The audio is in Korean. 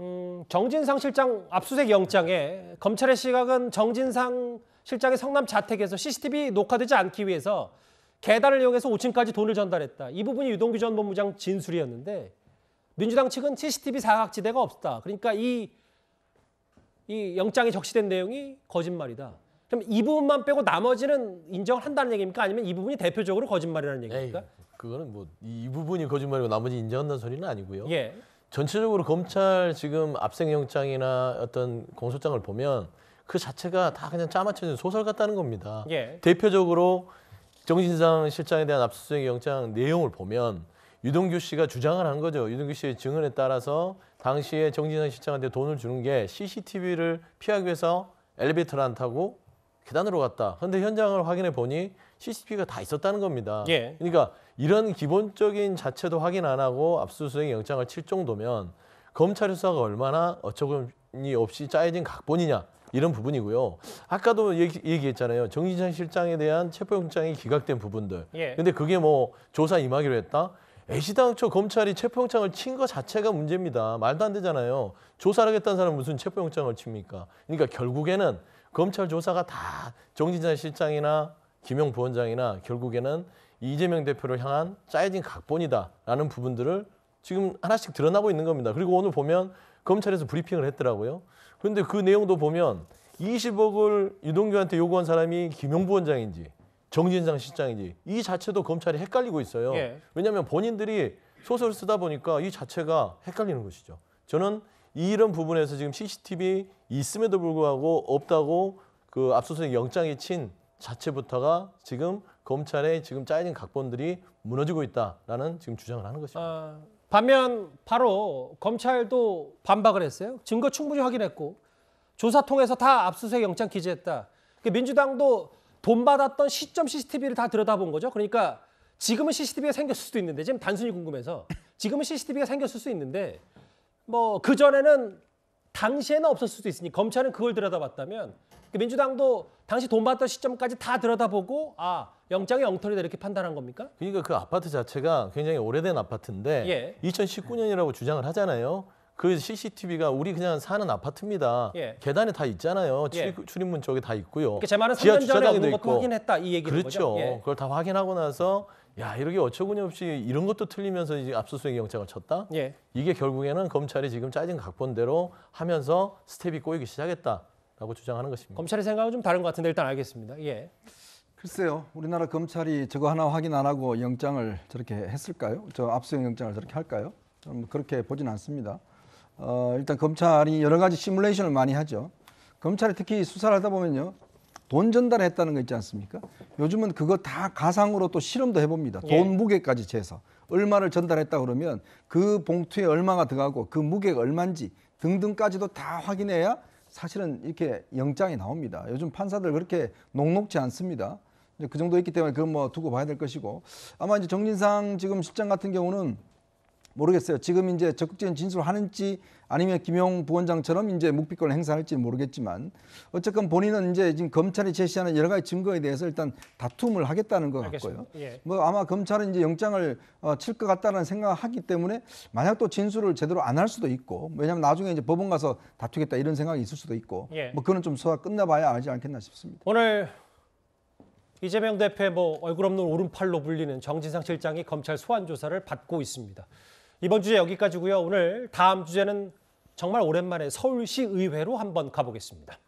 음, 정진상 실장 압수수색 영장에 검찰의 시각은 정진상 실장의 성남 자택에서 CCTV 녹화되지 않기 위해서 계단을 이용해서 5층까지 돈을 전달했다. 이 부분이 유동규 전 본부장 진술이었는데 민주당 측은 CCTV 사각지대가 없다. 그러니까 이, 이 영장에 적시된 내용이 거짓말이다. 그럼 이 부분만 빼고 나머지는 인정을 한다는 얘기입니까? 아니면 이 부분이 대표적으로 거짓말이라는 얘기입니까? 에이, 그거는 뭐 이 부분이 거짓말이고 나머지 인정한다는 소리는 아니고요. 예. 전체적으로 검찰 지금 압색영장이나 어떤 공소장을 보면 그 자체가 다 그냥 짜맞춰진 소설 같다는 겁니다. 예. 대표적으로 정진상 실장에 대한 압수수색 영장 내용을 보면 유동규 씨가 주장을 한 거죠. 유동규 씨의 증언에 따라서 당시에 정진상 실장한테 돈을 주는 게 CCTV를 피하기 위해서 엘리베이터를 안 타고 계단으로 갔다. 그런데 현장을 확인해 보니 CCTV가 다 있었다는 겁니다. 예. 그러니까 이런 기본적인 자체도 확인 안 하고 압수수색 영장을 칠 정도면 검찰 수사가 얼마나 어처구니 없이 짜여진 각본이냐 이런 부분이고요. 아까도 얘기, 했잖아요 정진상 실장에 대한 체포영장이 기각된 부분들. 예. 근데 그게 뭐 조사 임하기로 했다. 애시당초 검찰이 체포영장을 친거 자체가 문제입니다. 말도 안 되잖아요. 조사를 하겠다는 사람은 무슨 체포영장을 칩니까? 그러니까 결국에는 검찰 조사가 다 정진자 실장이나 김용 부원장이나 결국에는 이재명 대표를 향한 짜여진 각본이다라는 부분들을 지금 하나씩 드러나고 있는 겁니다. 그리고 오늘 보면 검찰에서 브리핑을 했더라고요. 그런데 그 내용도 보면 20억을 유동규한테 요구한 사람이 김용 부원장인지 정진상 실장인지 이 자체도 검찰이 헷갈리고 있어요. 예. 왜냐하면 본인들이 소설을 쓰다 보니까 이 자체가 헷갈리는 것이죠. 저는 이런 부분에서 지금 CCTV 있음에도 불구하고 없다고 그 압수수색 영장에 친 자체부터가 지금 검찰의 지금 짜여진 각본들이 무너지고 있다라는 지금 주장을 하는 것입니다. 아, 반면 바로 검찰도 반박을 했어요. 증거 충분히 확인했고 조사 통해서 다 압수수색 영장 기재했다. 그러니까 민주당도 돈 받았던 시점 CCTV를 다 들여다본 거죠. 그러니까 지금은 CCTV가 생겼을 수도 있는데 지금 단순히 궁금해서 지금은 CCTV가 생겼을 수 있는데 뭐 그전에는 당시에는 없었을 수도 있으니 검찰은 그걸 들여다봤다면 그 민주당도 당시 돈 받던 시점까지 다 들여다보고 아 영장이 엉터리다 이렇게 판단한 겁니까? 그러니까 그 아파트 자체가 굉장히 오래된 아파트인데 예. 2019년이라고 주장을 하잖아요. 그 CCTV가 우리 그냥 사는 아파트입니다. 예. 계단에 다 있잖아요. 예. 출입, 출입문 쪽에 다 있고요. 그러니까 제 말은 3년 전에 없는 것 확인했다 이 얘기인 그렇죠. 거죠? 예. 그걸 다 확인하고 나서 야 이렇게 어처구니 없이 이런 것도 틀리면서 이제 압수수색 영장을 쳤다. 예. 이게 결국에는 검찰이 지금 짜진 각본대로 하면서 스텝이 꼬이기 시작했다라고 주장하는 것입니다. 검찰의 생각은 좀 다른 것 같은데 일단 알겠습니다. 예. 글쎄요. 우리나라 검찰이 저거 하나 확인 안 하고 영장을 저렇게 했을까요? 저 압수수색 영장을 저렇게 할까요? 저는 그렇게 보지는 않습니다. 어, 일단 검찰이 여러 가지 시뮬레이션을 많이 하죠. 검찰이 특히 수사를 하다 보면요. 돈 전달했다는 거 있지 않습니까? 요즘은 그거 다 가상으로 또 실험도 해봅니다. 예. 돈 무게까지 재서 얼마를 전달했다 그러면 그 봉투에 얼마가 들어가고 그 무게가 얼마인지 등등까지도 다 확인해야 사실은 이렇게 영장이 나옵니다. 요즘 판사들 그렇게 녹록지 않습니다. 그 정도 있기 때문에 그건 뭐 두고 봐야 될 것이고 아마 이제 정진상 지금 실장 같은 경우는 모르겠어요. 지금 이제 적극적인 진술하는지 을 아니면 김용 부원장처럼 이제 묵비권을 행사할지 모르겠지만 어쨌건 본인은 이제 지금 검찰이 제시하는 여러 가지 증거에 대해서 일단 다툼을 하겠다는 것 같고요. 예. 뭐 아마 검찰은 이제 영장을 어, 칠 것 같다는 생각하기 을 때문에 만약 또 진술을 제대로 안 할 수도 있고 왜냐하면 나중에 이제 법원 가서 다투겠다 이런 생각이 있을 수도 있고 예. 뭐 그거는 좀 소화 끝나봐야 알지 않겠나 싶습니다. 오늘 이재명 대표의 뭐 얼굴 없는 오른팔로 불리는 정진상 실장이 검찰 소환 조사를 받고 있습니다. 이번 주제 여기까지고요. 오늘 다음 주제는 정말 오랜만에 서울시 의회로 한번 가보겠습니다.